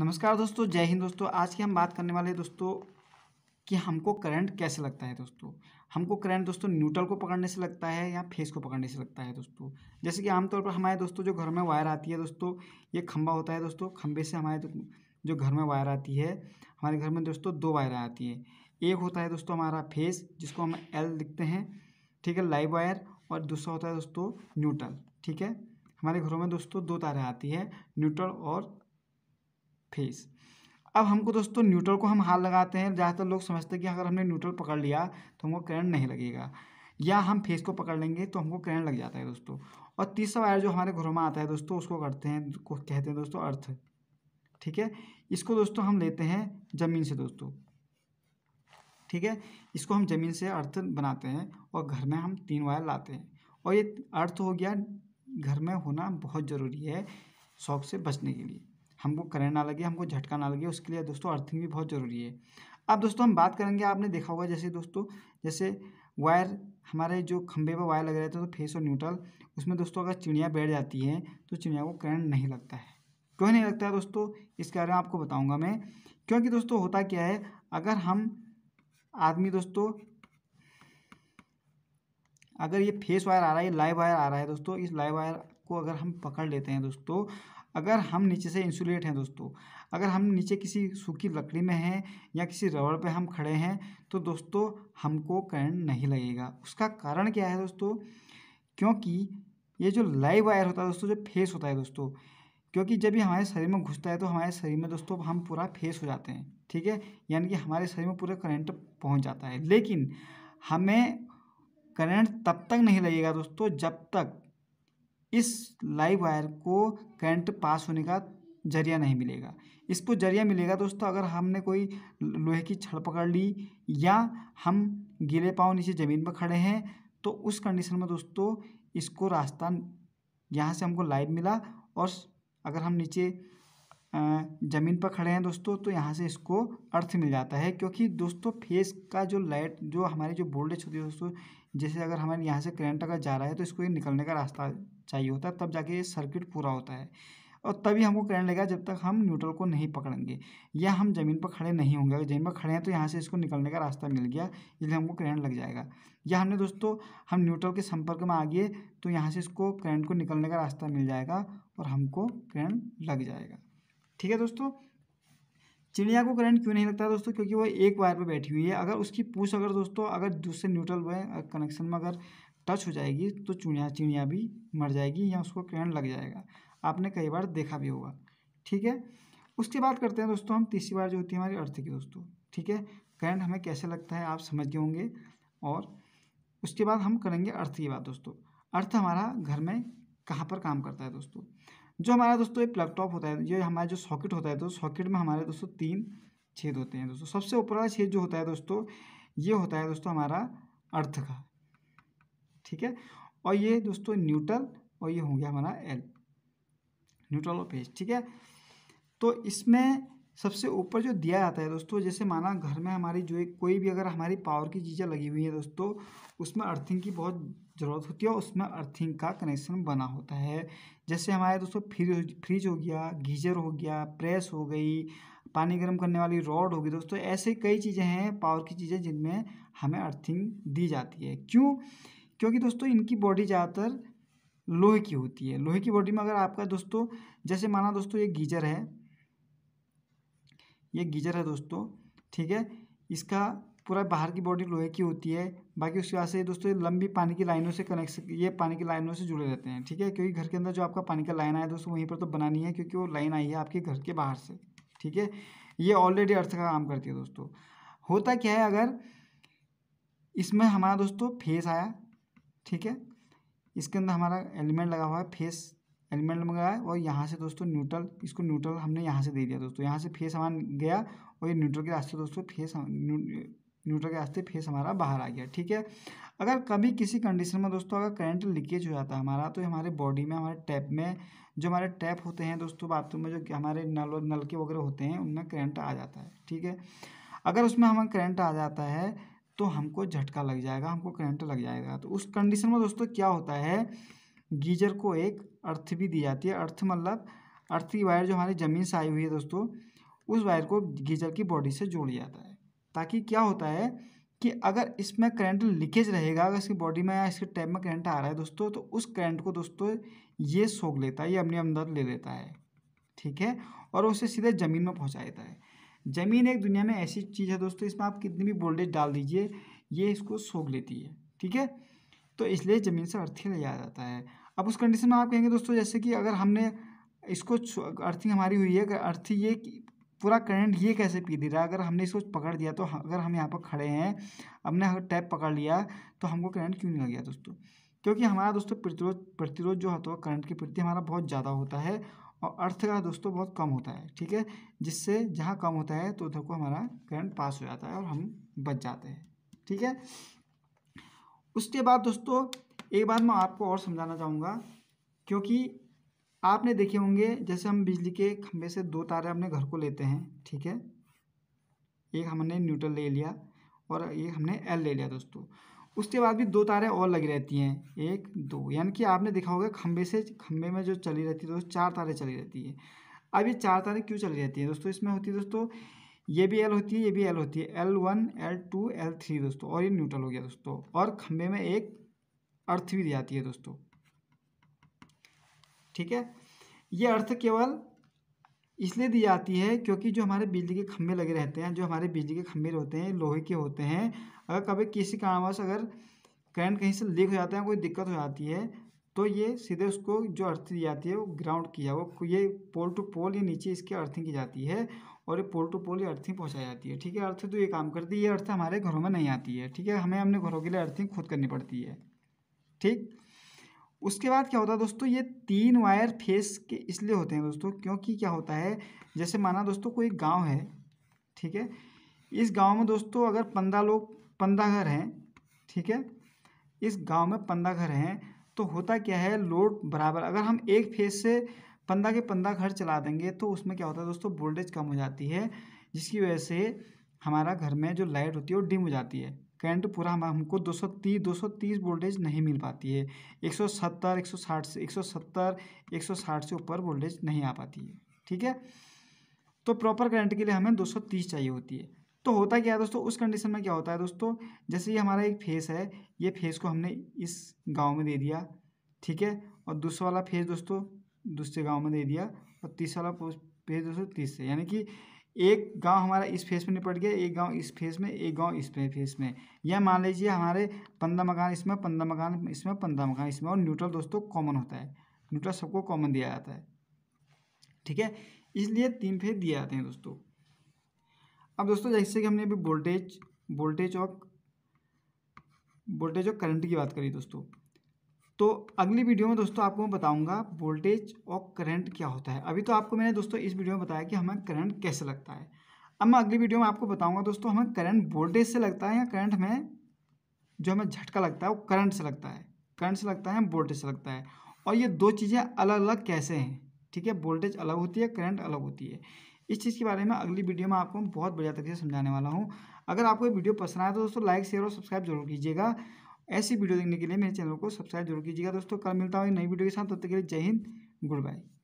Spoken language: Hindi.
नमस्कार दोस्तों जय हिंद दोस्तों आज की हम बात करने वाले हैं दोस्तों कि हमको करंट कैसे लगता है दोस्तों हमको करंट दोस्तों न्यूट्रल को पकड़ने से लगता है या फेस को पकड़ने से लगता है दोस्तों जैसे कि आमतौर पर हमारे दोस्तों जो घर में वायर आती है दोस्तों ये खंबा होता है दोस्तों खंबे से हमारे जो घर में वायर आती है हमारे घर में दोस्तों दो वायर आती है एक होता है दोस्तों हमारा फेस जिसको हम एल लिखते हैं ठीक है लाइव वायर और दूसरा होता है दोस्तों न्यूट्रल ठीक है हमारे घरों में दोस्तों दो तारें आती है न्यूट्रल और फेस अब हमको दोस्तों न्यूट्रल को हम हाथ लगाते हैं ज़्यादातर लोग समझते हैं कि अगर हमने न्यूट्रल पकड़ लिया तो हमको करंट नहीं लगेगा या हम फेस को पकड़ लेंगे तो हमको करंट लग जाता है दोस्तों और तीसरा वायर जो हमारे घरों में आता है दोस्तों उसको करते हैं कहते हैं दोस्तों अर्थ ठीक है इसको दोस्तों हम लेते हैं ज़मीन से दोस्तों ठीक है इसको हम ज़मीन से अर्थ बनाते हैं और घर में हम तीन वायर लाते हैं और ये अर्थ हो गया घर में होना बहुत ज़रूरी है शौक से बचने के लिए हमको करंट ना लगे हमको झटका ना लगे उसके लिए दोस्तों अर्थिंग भी बहुत ज़रूरी है अब दोस्तों हम बात करेंगे आपने देखा होगा जैसे दोस्तों जैसे वायर हमारे जो खंभे पर वायर लग रहे थे तो फेस और न्यूट्रल उसमें दोस्तों अगर चिड़िया बैठ जाती है तो चिड़िया को करंट नहीं लगता है क्यों नहीं लगता है दोस्तों इसके बारे में आपको बताऊंगा मैं क्योंकि दोस्तों होता क्या है अगर हम आदमी दोस्तों अगर ये फेस वायर आ रहा है लाइव वायर आ रहा है दोस्तों इस लाइव वायर को अगर हम पकड़ लेते हैं दोस्तों अगर हम नीचे से इंसुलेट हैं दोस्तों अगर हम नीचे किसी सूखी लकड़ी में हैं या किसी रबड़ पे हम खड़े हैं तो दोस्तों हमको करंट नहीं लगेगा उसका कारण क्या है दोस्तों क्योंकि ये जो लाइव वायर होता है दोस्तों जो फेस होता है दोस्तों क्योंकि जब ये हमारे शरीर में घुसता है तो हमारे शरीर में दोस्तों हम पूरा फेस हो जाते हैं ठीक है यानी कि हमारे शरीर में पूरा करंट पहुंच जाता है लेकिन हमें करंट तब तक नहीं लगेगा दोस्तों जब तक इस लाइव वायर को करंट पास होने का जरिया नहीं मिलेगा इसको जरिया मिलेगा दोस्तों अगर हमने कोई लोहे की छड़ पकड़ ली या हम गीले पाँव नीचे ज़मीन पर खड़े हैं तो उस कंडीशन में दोस्तों इसको रास्ता यहाँ से हमको लाइव मिला और अगर हम नीचे ज़मीन पर खड़े हैं दोस्तों तो यहाँ से इसको अर्थ मिल जाता है क्योंकि दोस्तों फेस का जो लाइट जो हमारी जो वोल्टेज होती है दोस्तों जैसे अगर हमारे यहाँ से करंट अगर जा रहा है तो इसको ये निकलने का रास्ता चाहिए होता है तब जाके ये सर्किट पूरा होता है और तभी हमको करंट लगेगा जब तक हम न्यूट्रल को नहीं पकड़ेंगे या हम ज़मीन पर खड़े नहीं होंगे अगर ज़मीन पर खड़े हैं तो यहाँ से इसको निकलने का रास्ता मिल गया इसलिए हमको करंट लग जाएगा या हमने दोस्तों हम न्यूट्रल के संपर्क में आ गए तो यहाँ से इसको करंट को निकलने का रास्ता मिल जाएगा और हमको करंट लग जाएगा ठीक है दोस्तों चिड़िया को करंट क्यों नहीं लगता दोस्तों क्योंकि वो एक वायर पर बैठी हुई है अगर उसकी पूछ अगर दोस्तों अगर दूसरे न्यूट्रल कनेक्शन में अगर टच हो जाएगी तो चूड़िया चिड़िया भी मर जाएगी या उसको करंट लग जाएगा आपने कई बार देखा भी होगा ठीक है उसकी बात करते हैं दोस्तों हम तीसरी बार जो होती है हमारी अर्थ की दोस्तों ठीक है करंट हमें कैसे लगता है आप समझ गए होंगे और उसके बाद हम करेंगे अर्थ की बात दोस्तों अर्थ हमारा घर में कहाँ पर काम करता है दोस्तों जो हमारा दोस्तों ये लैपटॉप होता है ये हमारा जो सॉकेट होता है तो सॉकेट में हमारे दोस्तों तीन छेद होते हैं दोस्तों सबसे ऊपर वाला छेद जो होता है दोस्तों ये होता है दोस्तों हमारा अर्थ का ठीक है और ये दोस्तों न्यूट्रल और ये हो गया हमारा एल न्यूट्रल और पेज ठीक है तो इसमें सबसे ऊपर जो दिया जाता है दोस्तों जैसे माना घर में हमारी जो एक कोई भी अगर हमारी पावर की चीज़ें लगी हुई है दोस्तों उसमें अर्थिंग की बहुत ज़रूरत होती है और उसमें अर्थिंग का कनेक्शन बना होता है जैसे हमारे दोस्तों फ्रिज फ्रिज हो गया गीजर हो गया प्रेस हो गई पानी गर्म करने वाली रॉड होगी दोस्तों ऐसे कई चीज़ें हैं पावर की चीज़ें जिनमें हमें अर्थिंग दी जाती है क्यों क्योंकि दोस्तों इनकी बॉडी ज़्यादातर लोहे की होती है लोहे की बॉडी में अगर आपका दोस्तों जैसे माना दोस्तों ये गीजर है ये गीजर है दोस्तों ठीक है इसका पूरा बाहर की बॉडी लोहे की होती है बाकी उसके बाद से दोस्तों लंबी पानी की लाइनों से कनेक्शन ये पानी की लाइनों से जुड़े रहते हैं ठीक है क्योंकि घर के अंदर जो आपका पानी का लाइन आया दोस्तों वहीं पर तो बनानी है क्योंकि वो लाइन आई है आपके घर के बाहर से ठीक है ये ऑलरेडी अर्थ का काम करती है दोस्तों होता क्या है अगर इसमें हमारा दोस्तों फेस आया ठीक है इसके अंदर हमारा एलिमेंट लगा हुआ है फेस एलिमेंट लगा है और यहाँ से दोस्तों न्यूट्रल इसको न्यूट्रल हमने यहाँ से दे दिया दोस्तों यहाँ से फेस हमारा गया और ये न्यूट्रल के रास्ते दोस्तों फेस न्यूट्रल के रास्ते फेस हमारा बाहर आ गया ठीक है अगर कभी किसी कंडीशन में दोस्तों अगर करंट लीकेज हो जाता है हमारा तो हमारे बॉडी में हमारे टैप में जो हमारे टैप होते हैं दोस्तों बाथरूम में जो हमारे नल और नलके वगैरह होते हैं उनमें करंट आ जाता है ठीक है अगर उसमें हमें करंट आ जाता है तो हमको झटका लग जाएगा हमको करंट लग जाएगा तो उस कंडीशन में दोस्तों क्या होता है गीजर को एक अर्थ भी दी जाती है अर्थ मतलब अर्थ की वायर जो हमारी ज़मीन से आई हुई है दोस्तों उस वायर को गीजर की बॉडी से जोड़ जाता है ताकि क्या होता है कि अगर इसमें करंट लीकेज रहेगा अगर इसकी बॉडी में या इसके टैप में करंट आ रहा है दोस्तों तो उस करंट को दोस्तों ये सोख लेता है ये अपने अंदर ले लेता है ठीक है और उसे सीधे ज़मीन में पहुँचा देता है ज़मीन एक दुनिया में ऐसी चीज़ है दोस्तों इसमें आप कितनी भी वोल्टेज डाल दीजिए ये इसको सोख लेती है ठीक है तो इसलिए ज़मीन से अर्थिंग लिया जाता है अब उस कंडीशन में आप कहेंगे दोस्तों जैसे कि अगर हमने इसको अर्थिंग हमारी हुई है अगर अर्थ ये पूरा करंट ये कैसे पी दे रहा है अगर हमने इसको पकड़ दिया तो अगर हम यहाँ पर खड़े हैं हमने टैप पकड़ लिया तो हमको करंट क्यों नहीं लग गया दोस्तों क्योंकि हमारा दोस्तों प्रतिरोध प्रतिरोध जो होता है करंट के प्रति हमारा बहुत ज़्यादा होता है और अर्थ का दोस्तों बहुत कम होता है ठीक है जिससे जहाँ कम होता है तो उधर को हमारा करंट पास हो जाता है और हम बच जाते हैं ठीक है उसके बाद दोस्तों एक बात मैं आपको और समझाना चाहूँगा क्योंकि आपने देखे होंगे जैसे हम बिजली के खंभे से दो तारे अपने घर को लेते हैं ठीक है एक हमने न्यूट्रल ले लिया और एक हमने एल ले लिया दोस्तों उसके बाद भी दो तारें और लगी रहती हैं एक दो यानी कि आपने देखा होगा खंबे से खंबे में जो चली रहती है दोस्तों चार तारें चली रहती है अब ये चार तारें क्यों चली रहती है दोस्तों इसमें होती है दोस्तों ये भी एल होती है ये भी एल होती है L one L two L three दोस्तों और ये न्यूट्रल हो गया दोस्तों और खंबे में एक अर्थ भी दी जाती है दोस्तों ठीक है ये अर्थ केवल इसलिए दी जाती है क्योंकि जो हमारे बिजली के खम्भे लगे रहते हैं जो हमारे बिजली के खम्भे होते हैं लोहे के होते हैं अगर कभी किसी कारणवश अगर करंट कहीं से लीक हो जाता है कोई दिक्कत हो जाती है तो ये सीधे उसको जो अर्थिंग दी जाती है वो ग्राउंड किया वो ये पोल टू पोल ये नीचे इसकी अर्थिंग की जाती है और ये पोल टू पोल ये अर्थिंग पहुँचाई जाती है ठीक है अर्थ तो ये काम करती है ये अर्थ हमारे घरों में नहीं आती है ठीक है हमें अपने घरों के लिए अर्थिंग खुद करनी पड़ती है ठीक उसके बाद क्या होता है दोस्तों ये तीन वायर फेस के इसलिए होते हैं दोस्तों क्योंकि क्या होता है जैसे माना दोस्तों कोई गांव है ठीक है इस गांव में दोस्तों अगर पंद्रह लोग पंद्रह घर हैं ठीक है इस गांव में पंद्रह घर हैं तो होता क्या है लोड बराबर अगर हम एक फेस से पंद्रह के पंद्रह घर चला देंगे तो उसमें क्या होता है दोस्तों वोल्टेज कम हो जाती है जिसकी वजह से हमारा घर में जो लाइट होती है वो डिम हो जाती है करंट पूरा हम हमको 230 230 वोल्टेज नहीं मिल पाती है 170 160 से 170 160 से ऊपर वोल्टेज नहीं आ पाती है ठीक है तो प्रॉपर करंट के लिए हमें 230 चाहिए होती है तो होता क्या है दोस्तों उस कंडीशन में क्या होता है दोस्तों जैसे ये हमारा एक फेस है ये फेस को हमने इस गाँव में दे दिया ठीक है और दूसरा वाला फेस दोस्तों दूसरे गाँव में दे दिया और तीसरा वाला फेस दोस्तों तीस से यानी कि एक गांव हमारा इस फेस में निपट गया एक गांव इस फेस में एक गांव इस फेस में या मान लीजिए हमारे पंद्रह मकान इसमें पंद्रह मकान इसमें पंद्रह मकान इसमें और न्यूट्रल दोस्तों कॉमन होता है न्यूट्रल सबको कॉमन दिया जाता है ठीक है इसलिए तीन फेज दिए जाते हैं दोस्तों अब दोस्तों जैसे कि हमने अभी वोल्टेज वोल्टेज और वोल्टेज और करंट की बात करी दोस्तों तो अगली वीडियो में दोस्तों आपको मैं बताऊंगा वोल्टेज और करंट क्या होता है अभी तो आपको मैंने दोस्तों इस वीडियो में बताया कि हमें करंट कैसे लगता है अब मैं अगली वीडियो में आपको बताऊंगा दोस्तों हमें करंट वोल्टेज से लगता है या करंट में जो हमें झटका लगता है वो करंट से लगता है करंट से लगता है वोल्टेज से लगता है और ये दो चीज़ें अलग अलग कैसे हैं ठीक है वोल्टेज अलग होती है करंट अलग होती है इस चीज़ के बारे में अगली वीडियो में आपको बहुत बढ़िया तरीके से समझाने वाला हूँ अगर आपको वीडियो पसंद आया तो दोस्तों लाइक शेयर और सब्सक्राइब जरूर कीजिएगा ऐसी वीडियो देखने के लिए मेरे चैनल को सब्सक्राइब जरूर कीजिएगा दोस्तों कल मिलता हूँ नई वीडियो के साथ तब तक के लिए जय हिंद गुड बाय